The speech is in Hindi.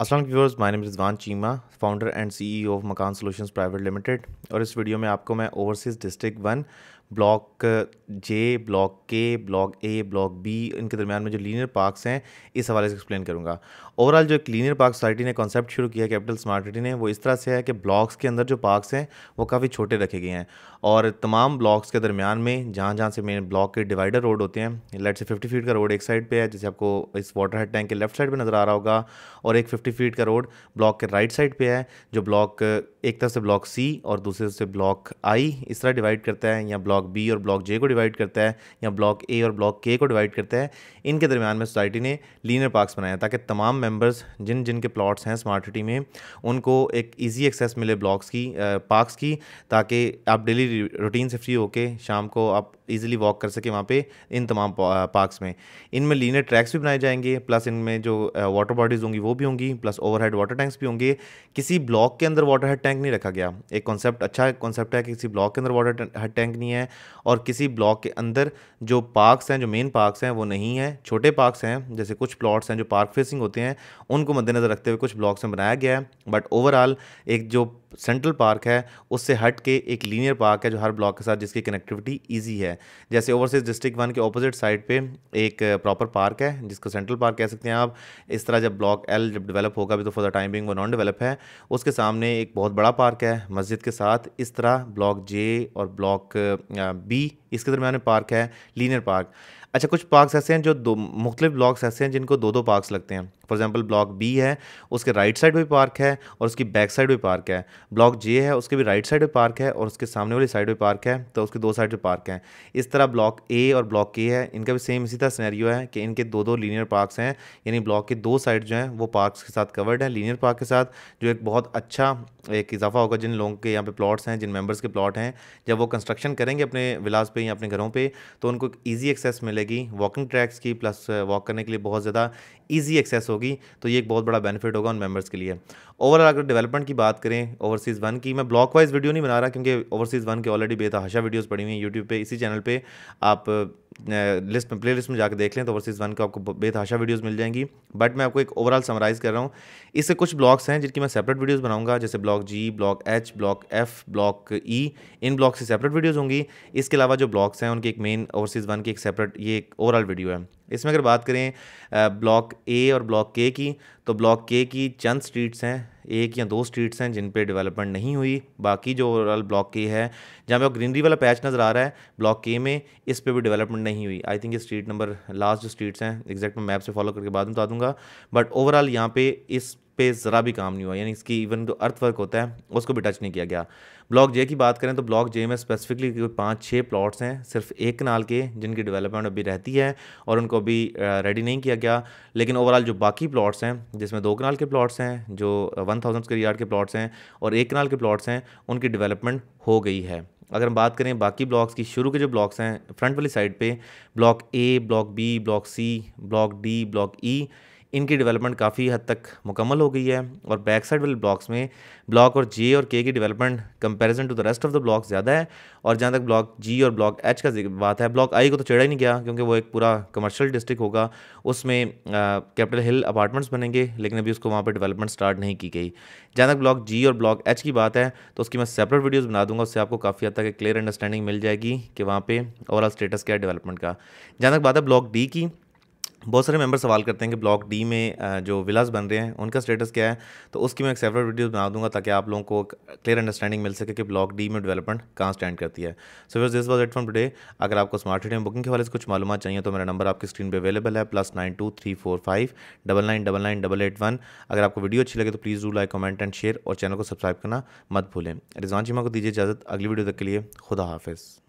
Aslam viewers my name Rizwan Cheema founder and CEO of Makaan solutions private limited और इस वीडियो में आपको मैं overseas district one block J block K block A block B इनके दरमियान में जो लीनियर पार्क्स हैं इस हवाले से एक्सप्लेन करूँगा ओवरऑल जो एक लीनियर पार्क सोसाइटी ने कॉन्सेप्ट शुरू किया कैपिटल स्मार्ट सिटी ने वो इस तरह से है कि ब्लॉक्स के अंदर जो पार्क्स हैं वो काफ़ी छोटे रखे गए हैं और तमाम ब्लॉक्स के दरमियान में जहाँ जहाँ से मेन ब्लॉक के डिवाइडर रोड होते हैं लेट से फिफ्टी फीट का रोड एक साइड पर है जैसे आपको इस वाटर हेड टैंक के लेफ्ट साइड पर नज़र आ रहा होगा और एक फिफ्टी फीट का रोड ब्लॉक के राइट साइड पर है जो ब्लॉक एक तरफ से ब्लॉक सी और दूसरे से ब्लॉक आई इस तरह डिवाइड करता है या ब्लॉक बी और ब्लॉक जे को डिवाइड करता है या ब्लॉक ए और ब्लॉक के को डिवाइड करता है इनके दरमियान में सोसाइटी ने लीनर पार्क्स बनाया ताकि तमाम मेंबर्स जिन जिन के प्लाट्स हैं स्मार्ट सिटी में उनको एक ईजी एक्सेस मिले ब्लॉक्स की पार्कस की ताकि आप डेली रूटीन से फ्री होकर शाम को आप ईजिली वॉक कर सकें वहाँ पे इन तमाम पार्कस में इनमें लीनर ट्रैक्स भी बनाए जाएंगे प्लस इनमें जो वाटर बॉडीज़ होंगी वो भी होंगी प्लस ओवरहेड वाटर टैंक्स भी होंगे किसी ब्लॉक के अंदर वाटर हेड टैंक नहीं रखा गया एक कॉन्सेप्ट अच्छा कॉन्सेप्ट है कि किसी ब्लॉक के अंदर वाटर टैंक नहीं है और किसी ब्लॉक के अंदर जो पार्क्स हैं जो मेन पार्क्स हैं वो नहीं है छोटे पार्क्स हैं जैसे कुछ प्लॉट्स हैं जो पार्क फेसिंग होते हैं उनको मद्देनज़र रखते हुए कुछ ब्लॉक्स में बनाया गया है बट ओवरऑल एक जो सेंट्रल पार्क है उससे हट के एक लीनियर पार्क है जो हर ब्लॉक के साथ जिसकी कनेक्टिविटी ईजी है जैसे ओवरसीज डिस्ट्रिक्ट वन के ऑपोजिट साइड पे एक प्रॉपर पार्क है जिसको सेंट्रल पार्क कह सकते हैं आप इस तरह जब ब्लॉक एल जब डेवलप होगा अभी तो फॉर द टाइम बिंग वो नॉन डेवलप है उसके सामने एक बहुत बड़ा पार्क है मस्जिद के साथ इस तरह ब्लॉक जे और ब्लॉक बी इसके दरम्यान पार्क है लीनियर पार्क अच्छा कुछ पार्क्स ऐसे हैं जो दो मुख्तलिफ ब्लॉक्स ऐसे हैं जिनको दो दो पार्क्स लगते हैं फॉर एग्जाम्पल ब्लॉक बी है उसके राइट साइड भी पार्क है और उसकी बैक साइड भी पार्क है ब्लॉक जे है उसके भी राइट साइड भी पार्क है और उसके सामने वाली साइड भी पार्क है तो उसके दो साइड भी पार्क हैं इस तरह ब्लॉक ए और ब्लॉक के है इनका भी सेम इसी तरह सैनैरियो है कि इनके दो दो लीनियर पार्क्स हैं यानी ब्लॉक के दो साइड जो हैं वो पार्क्स के साथ कवर्ड हैं लीनियर पार्क के साथ जो एक बहुत अच्छा एक इजाफा होगा जिन लोगों के यहाँ पे प्लॉट्स हैं जिन मेंबर्स के प्लॉट हैं जब वो कंस्ट्रक्शन करेंगे अपने विलास पे या अपने घरों पे तो उनको ईजी एक्सेस मिलेगी वॉकिंग ट्रैक्स की प्लस वॉक करने के लिए बहुत ज़्यादा ईजी एक्सेस हो होगी तो ये एक बहुत बड़ा बेनिफिट होगा उन मेम्बर्स के लिए ओवरऑल अगर डेवलपमेंट की बात करें ओवरसीज़ वन की मैं ब्लॉक वाइज वीडियो नहीं बना रहा क्योंकि ओवरसीज़ वन के ऑलरेडी बेतहाशा वीडियोस पड़ी हुई हैं यूट्यूब पे इसी चैनल पे आप लिस्ट में प्ले लिस्ट में जाकर देख लें तो ओवरसीज़ वन के आपको बेतहाशा वीडियोस मिल जाएंगी बट मैं आपको एक ओवरऑल समराइज़ कर रहा हूँ इससे कुछ ब्लॉग्स हैं जिनकी मैं सेपरेट वीडियोज़ बनाऊँगा जैसे block G block H block F block E इन ब्लॉक से सेपरेट वीडियोज़ होंगी इसके अलावा जो ब्लॉग्स हैं उनकी एक मेन ओवरसीज़ वन की एक सेपरेट ये एक ओवरऑल वीडियो है इसमें अगर बात करें ब्लॉक ए और ब्लॉक के की तो ब्लॉक के की चंद स्ट्रीट्स हैं एक या दो स्ट्रीट्स हैं जिन पे डेवलपमेंट नहीं हुई बाकी जो ओवरऑल ब्लॉक के है जहाँ पे ग्रीनरी वाला पैच नज़र आ रहा है ब्लॉक के में इस पर भी डेवलपमेंट नहीं हुई आई थिंक ये स्ट्रीट नंबर लास्ट जो स्ट्रीट्स हैं एग्जैक्ट मैं मैप से फॉलो करके बाद बता दूंगा बट ओवरऑल यहाँ पे इस पे ज़रा भी काम नहीं हुआ यानी इसकी इवन जो अर्थ वर्क होता है उसको भी टच नहीं किया गया ब्लॉक जे की बात करें तो ब्लॉक जे में स्पेसिफिकली कोई पाँच छः प्लॉट्स हैं सिर्फ एक कनाल के जिनकी डेवलपमेंट अभी रहती है और उनको अभी रेडी नहीं किया गया लेकिन ओवरऑल जो बाकी प्लॉट्स हैं जिसमें दो कनाल के प्लॉट्स हैं जो वन थाउजेंड स्क्वेयर यार्ड के प्लॉट्स हैं और एक कनाल के प्लॉट्स हैं उनकी डेवलपमेंट हो गई है अगर हम बात करें बाकी ब्लॉक्स की शुरू के जो ब्लॉक्स हैं फ्रंट वाली साइड पे block A block B block C block D block E e, इनकी डेवलपमेंट काफ़ी हद तक मुकम्मल हो गई है और बैक साइड वाले ब्लॉक्स में ब्लॉक और जे और के की development comparison to the rest of the block ज़्यादा है और जहाँ तक ब्लॉक जी और ब्लॉक एच का बात है ब्लॉक आई को तो चढ़ा ही नहीं गया क्योंकि वो एक पूरा कमर्शियल डिस्ट्रिक्ट होगा उसमें कैपिटल हिल अपार्टमेंट्स बनेंगे लेकिन अभी उसको वहाँ पर डेवलपमेंट स्टार्ट नहीं की गई जहाँ तक ब्लॉक जी और ब्लॉक एच की बात है तो उसकी मैं सेपरेट वीडियोज़ बना दूंगा उससे आपको काफ़ी हद तक एक क्लियर अंडरस्टैंडिंग मिल जाएगी कि वहाँ पर ओवरऑल स्टेटस क्या है डेवलपमेंट का जहाँ तक बात है ब्लॉक डी की बहुत सारे मेंबर सवाल करते हैं कि ब्लॉक डी में जो विलाज़ बन रहे हैं उनका स्टेटस क्या है तो उसकी मैं एक सेपरेट वीडियो बना दूंगा ताकि आप लोगों को क्लियर अंडरस्टैंडिंग मिल सके कि ब्लॉक डी में डेवलपमेंट कहाँ स्टैंड करती है सो फिर this was it from today अगर आपको स्मार्ट सिटी में बुकिंग के वाले से कुछ मालूम चाहिए तो मेरा नंबर आपकी स्क्रीन पर अवेलेबल है plus nine two three four five double nine double nine double eight one अगर आपको वीडियो अच्छी लगे तो please do like comment and share और चैनल को सब्सक्राइब करना मत भूलें रिजवान चीमा को दीजिए इजाज़त अगली वीडियो तक के लिए खुदा हाफिज़